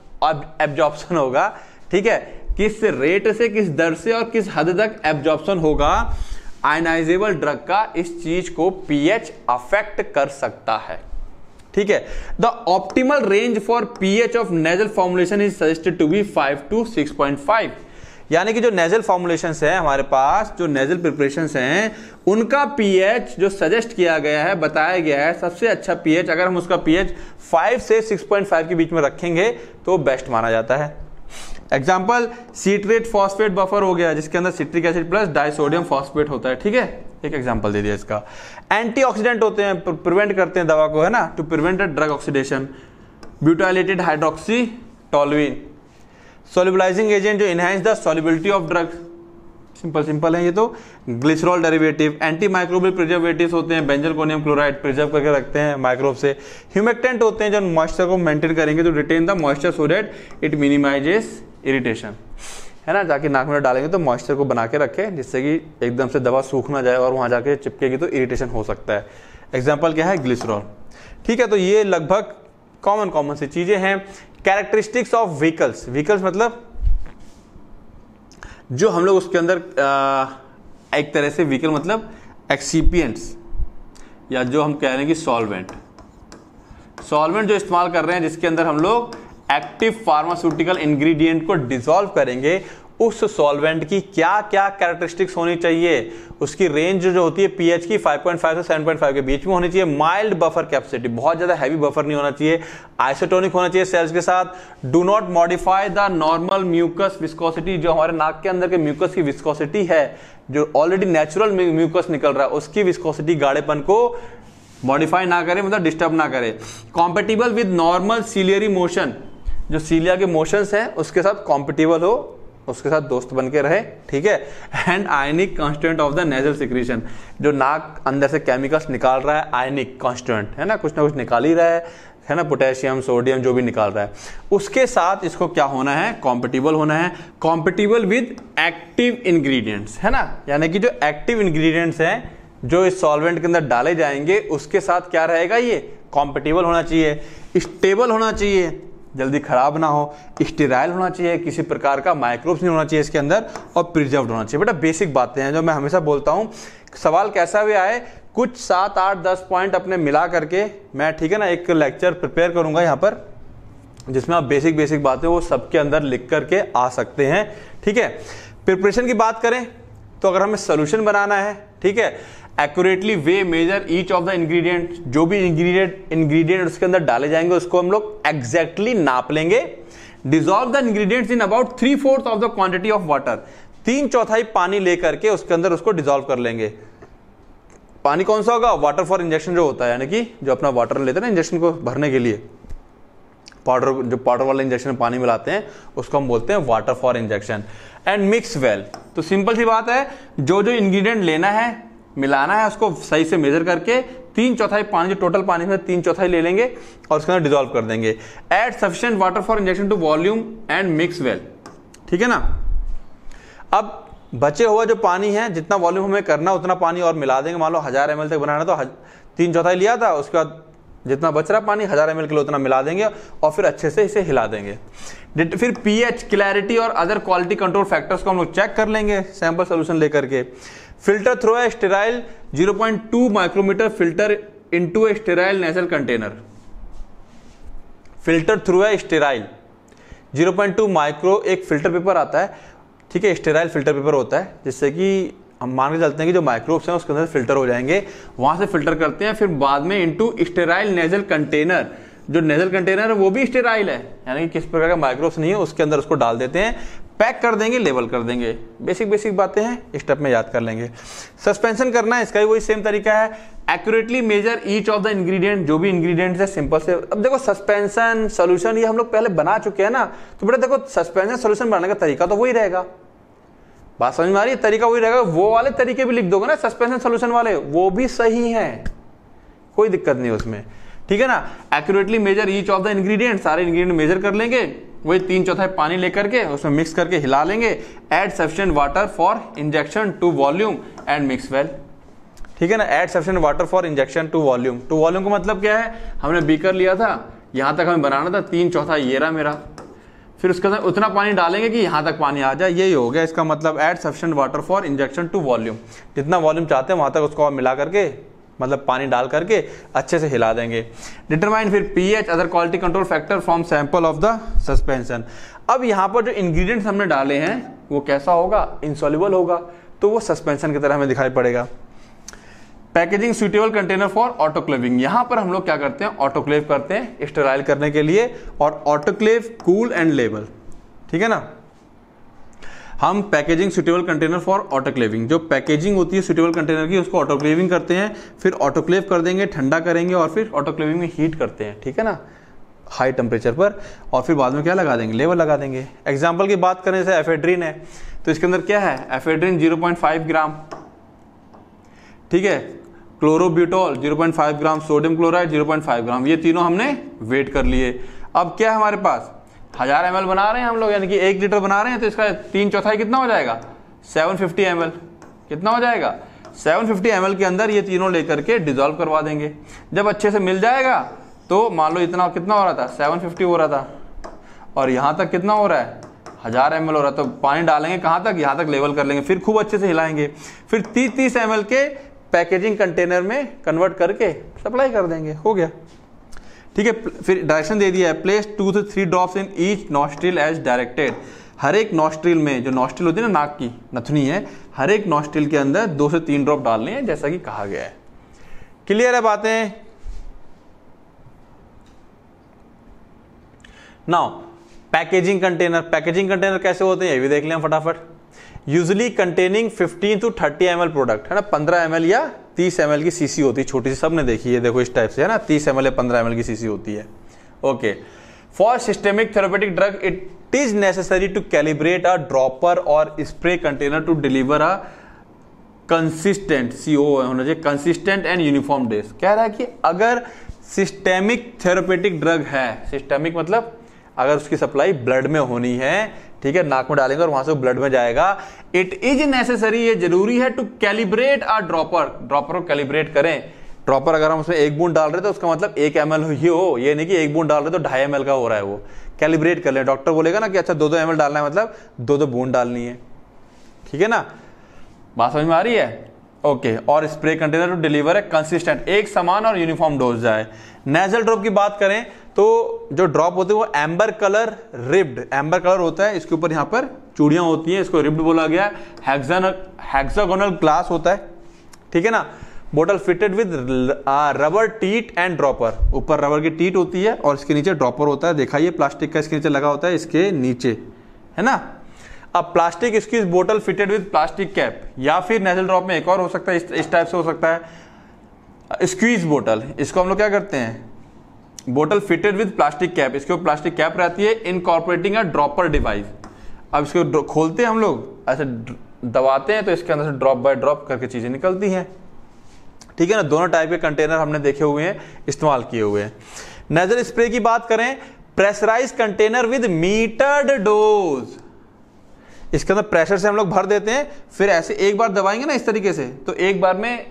[SPEAKER 1] एब्जॉर्प्शन होगा ठीक है किस रेट से किस दर से और किस हद तक एब्जॉर्प्शन होगा आयनाइजेबल ड्रग का इस चीज को पीएच अफेक्ट कर सकता है ठीक है the optimal range for pH of nasal formulation is suggested to be 5 to 6.5 यानी कि जो नेजल फॉर्मुलेशन है हमारे पास जो नेजल प्रिपरेशन हैं उनका पीएच जो सजेस्ट किया गया है बताया गया है सबसे अच्छा पीएच अगर हम उसका पीएच 5 से 6.5 के बीच में रखेंगे तो बेस्ट माना जाता है एग्जाम्पल सीट्रेट फॉस्फेट बफर हो गया जिसके अंदर citric acid plus disodium phosphate होता है ठीक है एक एग्जाम्पल दे दिया इसका एंटीऑक्सीडेंट होते हैं प्रिवेंट करते हैं दवा को है ना to prevent drug oxidation butylated hydroxy toluene solubilizing agent जो enhance the solubility of drug simple simple है ये तो glycerol derivative anti microbial preservative होते हैं बेंजल कोनियम क्लोराइड प्रिजर्व करके रखते हैं माइक्रोब से ह्यूमेक्टेंट होते हैं जो मॉइस्चर को मेंटेन करेंगे तो retain the moisture so that it minimizes irritation है ना जाके नाक में डालेंगे तो मॉइस्चर को बना के रखें जिससे कि एकदम से दवा सूख ना जाए और वहाँ जाके चिपकेगी तो इरीटेशन हो सकता है एग्जाम्पल क्या है ग्लिसरॉल ठीक है तो ये लगभग कॉमन कॉमन सी चीज़ें हैं कैरेक्टरिस्टिक्स ऑफ व्हीकल्स व्हीकल्स मतलब जो हम लोग उसके अंदर आ, एक तरह से व्हीकल मतलब एक्सीपियंट्स या जो हम कह रहे हैं कि सॉल्वेंट सॉल्वेंट जो इस्तेमाल कर रहे हैं जिसके अंदर हम लोग एक्टिव फार्मास्यूटिकल इंग्रेडिएंट को डिसॉल्व करेंगे उस सॉल्वेंट की क्या क्या कैरेक्टरिस्टिक्स होनी चाहिए उसकी रेंज जो होती है पीएच की 5.5 से 7.5 के बीच में होनी चाहिए माइल्ड बफर कैपेसिटी बहुत ज़्यादा हैवी बफर नहीं होना चाहिए आइसोटोनिक होना चाहिए सेल्स के साथ do not modify the normal mucus viscosity जो हमारे नाक के अंदर के म्यूकस की विस्कोसिटी है जो ऑलरेडी नेचुरल म्यूकस निकल रहा है उसकी विस्कोसिटी गाढ़ेपन को मॉडिफाई ना करें मतलब डिस्टर्ब ना करें compatible with normal ciliary motion जो सीलिया के मोशंस हैं उसके साथ कॉम्पिटिबल हो उसके साथ दोस्त बन के रहे ठीक है and ionic constant of the nasal secretion जो नाक अंदर से केमिकल्स निकाल रहा है आयनिक कॉन्स्टेंट है ना कुछ ना कुछ निकाल ही रहा है है ना पोटेशियम सोडियम जो भी निकाल रहा है उसके साथ इसको क्या होना है कॉम्पिटिबल होना है कॉम्पिटिबल विद एक्टिव इंग्रेडिएंट्स है ना यानी कि जो एक्टिव इंग्रेडिएंट्स हैं जो इस सॉल्वेंट के अंदर डाले जाएंगे उसके साथ क्या रहेगा ये कॉम्पिटिबल होना चाहिए स्टेबल होना चाहिए जल्दी ख़राब ना हो स्टेराइल होना चाहिए किसी प्रकार का माइक्रोब्स नहीं होना चाहिए इसके अंदर और प्रिजर्व होना चाहिए बेटा बेसिक बातें हैं जो मैं हमेशा बोलता हूँ सवाल कैसा भी आए कुछ सात आठ दस पॉइंट अपने मिला करके मैं ठीक है ना एक लेक्चर प्रिपेयर करूंगा यहाँ पर जिसमें आप बेसिक बेसिक बातें वो सबके अंदर लिख करके आ सकते हैं ठीक है प्रिपरेशन की बात करें तो अगर हमें सोल्यूशन बनाना है ठीक है accurately weigh measure each of the ingredient जो भी इंग्रेडिएंट इंग्रेडिएंट उसके अंदर डाले जाएंगे उसको हम लोग एग्जैक्टली नाप लेंगे dissolve the ingredients in about three fourth of the quantity of water तीन चौथाई पानी लेकर के उसके अंदर उसको डिजोल्व कर लेंगे पानी कौन सा होगा वाटर फॉर इंजेक्शन जो होता है यानी कि जो अपना वाटर लेते हैं ना इंजेक्शन को भरने के लिए पाउडर जो पाउडर वाला इंजेक्शन में पानी मिलाते हैं उसको हम बोलते हैं water for injection and mix well तो सिंपल सी बात है जो जो इंग्रेडिएंट लेना है मिलाना है उसको सही से मेजर करके तीन चौथाई पानी जो टोटल पानी है तीन चौथाई ले लेंगे और उसके अंदर डिजोल्व कर देंगे add sufficient water for injection to volume and mix well ठीक है ना अब बचे हुआ जो पानी है जितना वॉल्यूम हमें करना उतना पानी और मिला देंगे मान लो हज़ार एम तक बनाना तो तीन चौथाई लिया था उसके बाद जितना बच रहा पानी हज़ार एम के लिए उतना मिला देंगे और फिर अच्छे से इसे हिला देंगे फिर पीएच क्लैरिटी और अदर क्वालिटी कंट्रोल फैक्टर्स को हम लोग चेक कर लेंगे सैंपल सोल्यूशन लेकर के फिल्टर थ्रो है sterile 0.2 micrometer filter into a sterile nasal container filter through है स्टेराइल 0.2 माइक्रो एक फिल्टर पेपर आता है ठीक है स्टेराइल फिल्टर पेपर होता है जिससे कि हम मान के चलते हैं कि जो माइक्रोब्स हैं उसके अंदर फिल्टर हो जाएंगे वहां से फिल्टर करते हैं फिर बाद में इंटू स्टेराइल नेजल कंटेनर जो नेजल कंटेनर है वो भी स्टेराइल है यानी कि किस प्रकार का माइक्रोब्स नहीं है उसके अंदर उसको डाल देते हैं पैक कर देंगे लेबल कर देंगे बेसिक बेसिक बातें हैं स्टेप में याद कर लेंगे सस्पेंशन करना है इसका भी वही सेम तरीका है accurately measure each of the ingredient जो भी इंग्रेडिएंट्स है सिंपल से अब देखो सस्पेंशन सोल्यूशन ये हम लोग पहले बना चुके हैं ना तो बेटा देखो सस्पेंशन सोल्यूशन बनाने का तरीका तो वही रहेगा बात समझ में आ रही है तरीका वही रहेगा वो वाले तरीके भी लिख दोगे ना सस्पेंशन सोल्यूशन वाले वो भी सही है कोई दिक्कत नहीं उसमें ठीक है ना accurately measure each of the ingredient सारे इंग्रीडियंट मेजर कर लेंगे वही तीन चौथाई पानी लेकर के उसमें मिक्स करके हिला लेंगे add sufficient water for injection to volume and mix well ठीक है ना add sufficient water for injection to volume to volume का मतलब क्या है हमने बीकर लिया था यहाँ तक हमें बनाना था तीन चौथा ये रहा मेरा फिर उसके अंदर उतना पानी डालेंगे कि यहाँ तक पानी आ जाए यही हो गया इसका मतलब add sufficient water for injection to volume जितना वॉल्यूम चाहते हैं वहाँ तक उसको मिला करके मतलब पानी डाल करके अच्छे से हिला देंगे डिटरमाइन फिर pH other quality control factor from sample of the suspension अब यहाँ पर जो इंग्रेडिएंट्स हमने डाले हैं वो कैसा होगा इंसॉल्यूबल होगा तो वो सस्पेंशन की तरह हमें दिखाई पड़ेगा packaging suitable container for autoclaving यहाँ पर हम लोग क्या करते हैं ऑटोक्लेव करते हैं स्टेराइल करने के लिए और ऑटोक्लेव कूल एंड लेबल ठीक है ना हम packaging suitable container for autoclaving जो पैकेजिंग होती है सुटेबल कंटेनर की उसको ऑटोक्लेविंग करते हैं फिर ऑटोक्लेव कर देंगे ठंडा करेंगे और फिर ऑटोक्लेविंग में हीट करते हैं ठीक है ना हाई टेम्परेचर पर और फिर बाद में क्या लगा देंगे लेवल लगा देंगे एग्जाम्पल की बात करें जैसे एफेड्रीन है तो इसके अंदर क्या है एफेड्रीन जीरो ग्राम ठीक है क्लोरोब्यूटॉल 0.5 ग्राम सोडियम क्लोराइड 0.5 ग्राम ये तीनों हमने वेट कर लिए अब क्या है हमारे पास हज़ार एम बना रहे हैं हम लोग यानी कि एक लीटर बना रहे हैं तो इसका तीन चौथाई कितना हो जाएगा सेवन फिफ्टी कितना हो जाएगा 750 फिफ्टी के अंदर ये तीनों लेकर के डिजोल्व करवा देंगे जब अच्छे से मिल जाएगा तो मान लो इतना कितना हो रहा था 750 हो रहा था और यहाँ तक कितना हो रहा है हज़ार एम हो रहा तो पानी डालेंगे कहाँ तक यहाँ तक लेवल कर लेंगे फिर खूब अच्छे से हिलाएंगे फिर तीस तीस एम के पैकेजिंग कंटेनर में कन्वर्ट करके सप्लाई कर देंगे हो गया ठीक है फिर डायरेक्शन दे दिया है प्लेस टू से three drops in each nostril as directed हर एक नॉस्ट्रिल में जो नॉस्ट्रिल होती है ना नाक की नथनी है हर एक नॉस्ट्रिल के अंदर दो से तीन ड्रॉप डालने हैं जैसा कि कहा गया है क्लियर है बातें now packaging container packaging container कैसे होते हैं ये भी देख लें फटाफट usually containing 15 to 30 M product है ना 15 एम या तीस एम की सी होती है छोटी सी सब ने देखी है देखो इस टाइप से है ना तीस एम एल या पंद्रह एम की सी होती है okay for systemic therapeutic drug it is necessary to calibrate a dropper और spray container to deliver a consistent सी ओ होना चाहिए कंसिस्टेंट एंड यूनिफॉर्म डेज कह रहा है कि अगर सिस्टेमिक थेरोपेटिक ड्रग है सिस्टेमिक मतलब अगर उसकी सप्लाई ब्लड में होनी है ठीक है नाक में डालेंगे और वहां से ब्लड में जाएगा इट इज नेसेसरी ये जरूरी है to calibrate a dropper dropper को कैलिब्रेट करें ड्रॉपर अगर हम उसमें एक बूंद डाल रहे तो उसका मतलब एक एम ही हो ये नहीं कि एक बूंद डाल रहे तो ढाई एम का हो रहा है वो कैलिब्रेट कर ले डॉक्टर बोलेगा ना कि अच्छा दो दो एम डालना है मतलब दो दो बूंद डालनी है ठीक है ना बात समझ में आ रही है ओके okay, और स्प्रे कंटेनर टू डिलीवर है कंसिस्टेंट एक समान और यूनिफॉर्म डोज जाए नेजल ड्रॉप की बात करें तो जो ड्रॉप होते हैं वो amber colour ribbed amber colour होता है इसके ऊपर यहां पर चूड़ियां होती हैं इसको रिब्ड बोला गया हैक्सन ग्लास होता है ठीक है ना bottle fitted with rubber teat and dropper ऊपर रबर की टीट होती है और इसके नीचे ड्रॉपर होता है देखा ये प्लास्टिक का इसके नीचे लगा होता है इसके नीचे है ना अब प्लास्टिक इसकी bottle fitted with plastic cap या फिर नेजल ड्रॉप में एक और हो सकता है इस टाइप से हो सकता है स्क्वीज बोटल इसको हम लोग क्या करते हैं bottle fitted with plastic cap इसके ऊपर प्लास्टिक कैप रहती है इनकॉर्पोरेटिंग अ ड्रॉपर डिवाइस अब इसको खोलते हैं हम लोग ऐसे दबाते हैं तो इसके अंदर से ड्रॉप बाय ड्रॉप करके चीज़ें निकलती हैं ठीक है ना दोनों टाइप के कंटेनर हमने देखे हुए हैं इस्तेमाल किए हुए हैं नजर स्प्रे की बात करें pressurised container with metered dose इसके अंदर प्रेशर से हम लोग भर देते हैं फिर ऐसे एक बार दबाएंगे ना इस तरीके से तो एक बार में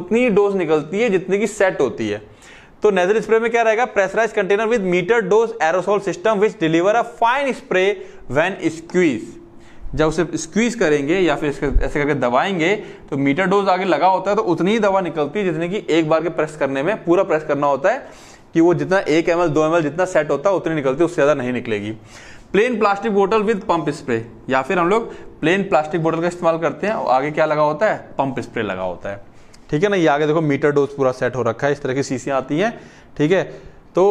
[SPEAKER 1] उतनी डोज निकलती है जितनी की सेट होती है तो नेजल स्प्रे में क्या रहेगा pressurised container with meter dose aerosol system which deliver a fine spray when squeeze जब उसे स्क्वीज करेंगे या फिर ऐसे करके दबाएंगे तो मीटर डोज आगे लगा होता है तो उतनी ही दवा निकलती है जितने की एक बार के प्रेस करने में पूरा प्रेस करना होता है कि वो जितना एक एम एल दो एम एल जितना सेट होता है उतनी निकलती है उससे ज़्यादा नहीं निकलेगी प्लेन प्लास्टिक बोतल विद पंप स्प्रे या फिर हम लोग प्लेन प्लास्टिक बोतल का इस्तेमाल करते हैं और आगे क्या लगा होता है पंप स्प्रे लगा होता है ठीक है ना ये आगे देखो मीटर डोज पूरा सेट हो रखा है इस तरह की सीसी आती हैं ठीक है तो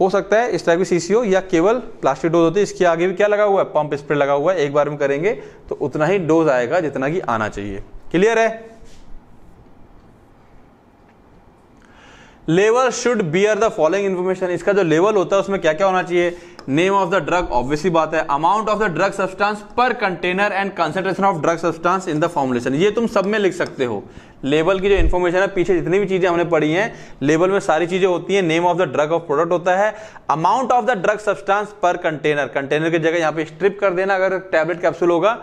[SPEAKER 1] हो सकता है इस टाइप की सीसी हो या केवल प्लास्टिक डोज होती है इसके आगे भी क्या लगा हुआ है पंप स्प्रे लगा हुआ है एक बार में करेंगे तो उतना ही डोज आएगा जितना कि आना चाहिए क्लियर है लेवल should bear the following information इसका जो लेवल होता है उसमें क्या क्या होना चाहिए name of the drug obviously बात है amount of the drug substance per container and concentration of drug substance in the formulation ये तुम सब में लिख सकते हो लेवल की जो इन्फॉर्मेशन है पीछे जितनी भी चीजें हमने पढ़ी हैं लेवल में सारी चीजें होती हैं name of the drug of product होता है amount of the drug substance per container container की जगह यहाँ पे स्ट्रिप कर देना अगर टैबलेट कैप्सूल होगा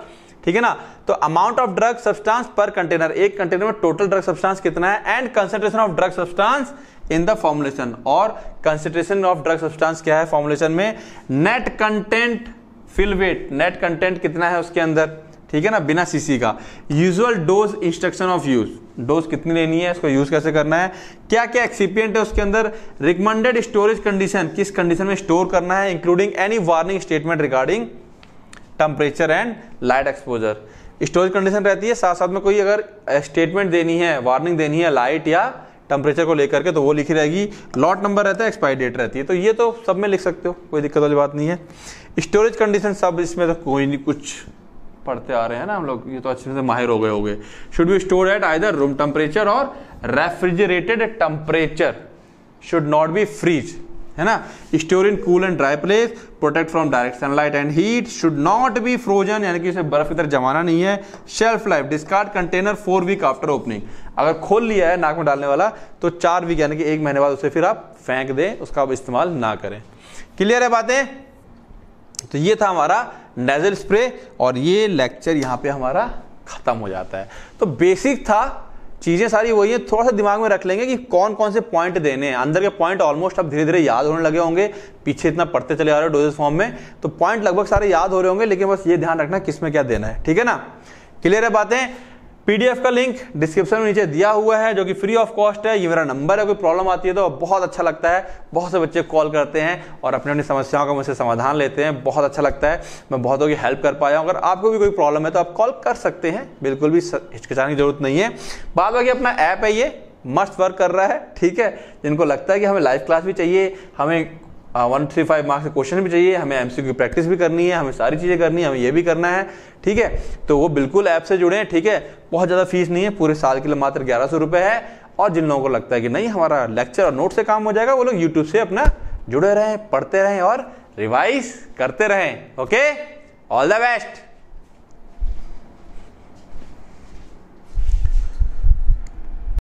[SPEAKER 1] ठीक है ना तो amount of drug substance per container एक कंटेनर में टोटल ड्रग सब्सटेंस कितना है and concentration of drug substance in the formulation और कंसेंट्रेशन ऑफ ड्रग सब्सटेंस क्या है फॉर्मुलेशन में net content fill weight net content कितना है उसके अंदर ठीक है ना बिना सीसी का usual dose instruction of use dose कितनी लेनी है इसको यूज कैसे करना है क्या क्या एक्सिपियंट है उसके अंदर रिकमेंडेड स्टोरेज कंडीशन किस कंडीशन में स्टोर करना है including any warning statement regarding temperature and light exposure storage condition रहती है साथ साथ में कोई अगर स्टेटमेंट देनी है वार्निंग देनी है लाइट या टेम्परेचर को लेकर के तो वो लिखी रहेगी लॉट नंबर रहता है एक्सपायरी डेट रहती है तो ये तो सब में लिख सकते हो कोई दिक्कत वाली बात नहीं है स्टोरेज कंडीशन सब इसमें तो कोई नहीं कुछ पढ़ते आ रहे हैं ना हम लोग ये तो अच्छे से माहिर हो गए हो गए should be store at either room temperature और refrigerated temperature should not be freeze है ना store in cool and dry place protect from direct sunlight and heat should not be frozen यानी कि इसे बर्फ की जमाना नहीं है shelf life discard container four week after opening अगर खोल लिया है नाक में डालने वाला तो चार वीक यानी कि एक महीने बाद उसे फिर आप फेंक दें उसका आप इस्तेमाल ना करें क्लियर है बातें तो ये था हमारा नेजल स्प्रे और ये लेक्चर यहाँ पे हमारा ख़त्म हो जाता है तो बेसिक था चीज़ें सारी वही हैं थोड़ा सा दिमाग में रख लेंगे कि कौन कौन से पॉइंट देने हैं अंदर के पॉइंट ऑलमोस्ट अब धीरे धीरे याद होने लगे होंगे पीछे इतना पढ़ते चले आ रहे हो डोजेस फॉर्म में तो पॉइंट लगभग सारे याद हो रहे होंगे लेकिन बस ये ध्यान रखना किस में क्या देना है ठीक है ना क्लियर है बातें पीडीएफ का लिंक डिस्क्रिप्शन में नीचे दिया हुआ है जो कि फ्री ऑफ कॉस्ट है ये मेरा नंबर है कोई प्रॉब्लम आती है तो बहुत अच्छा लगता है बहुत से बच्चे कॉल करते हैं और अपनी अपनी समस्याओं का मुझसे समाधान लेते हैं बहुत अच्छा लगता है मैं बहुतों की हेल्प कर पाया हूँ अगर आपको भी कोई प्रॉब्लम है तो आप कॉल कर सकते हैं बिल्कुल भी हिचकिचाने की जरूरत नहीं है बाद बाकी अपना ऐप है ये मस्त वर्क कर रहा है ठीक है जिनको लगता है कि हमें लाइव क्लास भी चाहिए हमें वन थ्री फाइव मार्क्स के क्वेश्चन भी चाहिए हमें एमसीक्यू प्रैक्टिस भी करनी है हमें सारी चीज़ें करनी है हमें ये भी करना है ठीक है तो वो बिल्कुल ऐप से जुड़े हैं ठीक है बहुत ज़्यादा फीस नहीं है पूरे साल के लिए मात्र ग्यारह सौ रुपए है और जिन लोगों को लगता है कि नहीं हमारा लेक्चर और नोट से काम हो जाएगा वो लोग यूट्यूब से अपना जुड़े रहें पढ़ते रहें और रिवाइज करते रहें ओके ऑल द बेस्ट